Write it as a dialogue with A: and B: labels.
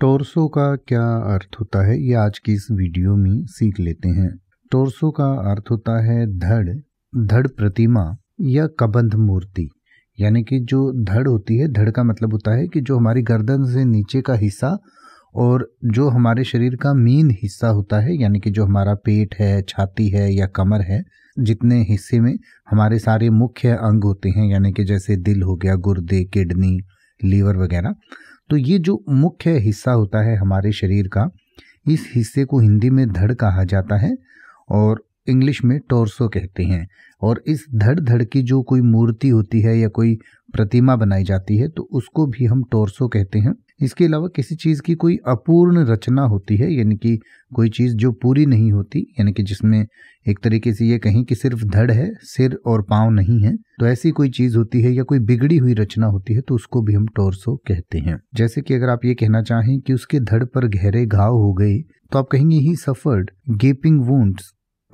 A: टोरसो का क्या अर्थ होता है ये आज की इस वीडियो में सीख लेते हैं टोरसो का अर्थ होता है धड़ धड़ प्रतिमा या कबंध मूर्ति यानी कि जो धड़ होती है धड़ का मतलब होता है कि जो हमारी गर्दन से नीचे का हिस्सा और जो हमारे शरीर का मेन हिस्सा होता है यानी कि जो हमारा पेट है छाती है या कमर है जितने हिस्से में हमारे सारे मुख्य अंग होते हैं यानी कि जैसे दिल हो गया गुर्दे किडनी लीवर वगैरह तो ये जो मुख्य हिस्सा होता है हमारे शरीर का इस हिस्से को हिंदी में धड़ कहा जाता है और इंग्लिश में टोरसो कहते हैं और इस धड़ धड़ की जो कोई मूर्ति होती है या कोई प्रतिमा बनाई जाती है तो उसको भी हम टोरसो कहते हैं इसके अलावा किसी चीज़ की कोई अपूर्ण रचना होती है यानी कि कोई चीज़ जो पूरी नहीं होती यानी कि जिसमें एक तरीके से ये कहें कि सिर्फ धड़ है सिर और पांव नहीं है तो ऐसी कोई चीज़ होती है या कोई बिगड़ी हुई रचना होती है तो उसको भी हम टोरसो कहते हैं जैसे कि अगर आप ये कहना चाहें कि उसके धड़ पर गहरे घाव हो गए तो आप कहेंगे ही सफर्ड गेपिंग वूंड्स